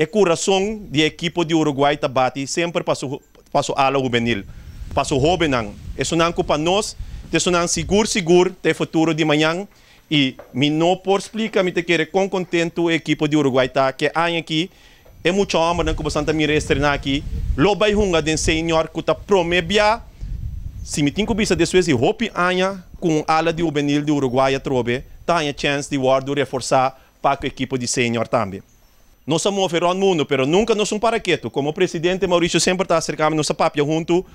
é coração de equipo de Uruguai Tabati sempre para o passo ala juvenil, para o jovem. Isso não para nós, isso não seguro, seguro, tem futuro de manhã. E me não por explicar, me te quero com contento a equipe de Uruguai tá que há aqui. É muito amor não como Santa Mira estrenar aqui. Loba e hunga de senhor que tá promebia. Se me tem cobiça de suas e roupa anha com ala de juvenil de Uruguai a trobe, tá a chance de guardo reforçar para o equipo de senhor também. Nós vamos ferro o mundo, mas nunca nós um paraqueto. Como o presidente Maurício sempre está acercando nossa papia junto,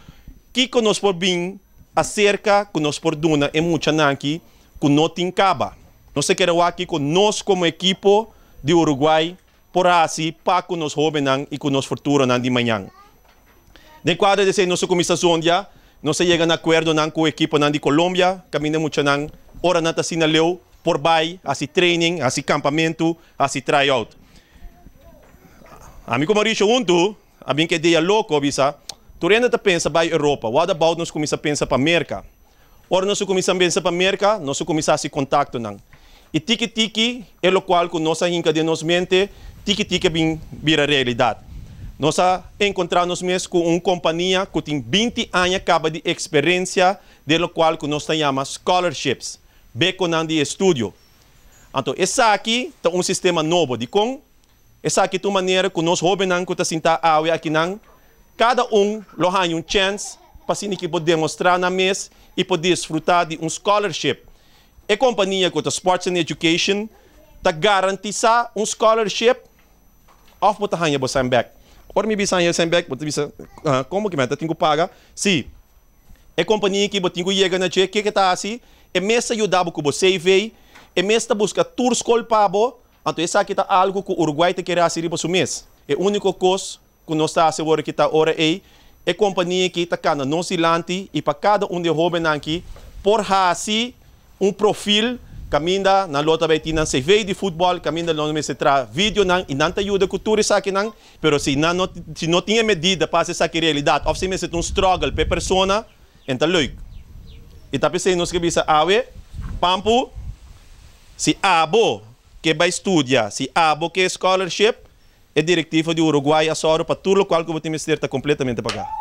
que que nós por bem acerca que nós por duna e muita nanki que não tem caba. Nós queremos aqui com nós como equipo de Uruguai por assim para que nós jovens e que nós futuro de manhã. De quadro de ser nossa comissão dia, nós chegamos a acordo com o equipo de Colômbia, caminha muito nan, ora nata sinaleu por bai, assim training, assim campamento, assim tryout. Ami ko Mauricio unto, abing ke dia loco bisa, turenda te pensa a Europa. What about nos kumisa pensa pa Merka? Or nos kumisa pensa a América, nos kumisa si contacto não? E tiki-tiki é o qual com nossa rinca de nos mente, tiki-tiki bem a realidade. Nós encontramos mesmo com uma companhia que tem 20 anos de experiência, de lo qual que nós chama scholarships, beco de estúdio. Então, esse aqui é um sistema novo de com essa aqui é uma maneira que nós roubamos, que está a água aqui, não. Cada um tem um chance para assim que poder mostrar na mesa e poder desfrutar de um scholarship. E companhia com a Sports and Education tá garantizar um scholarship of Botahanya back Por me bisanha Sembek, ah, como que meta tenho paga? Sim. E companhia que botinho chega na que que tá assim, é mesa ajudar com você e veio, é mesa busca tour escola para então, isso aqui está algo que o Uruguai tem que assistir para o mês. É a única coisa que nós está seguro que está hora aí é a companhia que está cá no silante e para cada um de jovens aqui, por assim, um perfil caminha na lota betina se vê de futebol caminha não me se tra vídeo não e não te ajuda cultura isso aqui não, pero se não se não tinha medida para essa realidade ou se me se um struggle para persona então loic e tá pensando que bisa awe pampu se abo que vai estudar. Se há boque scholarship, é diretivo de Uruguai a Soro para tudo o qual o Ministério está completamente a pagar.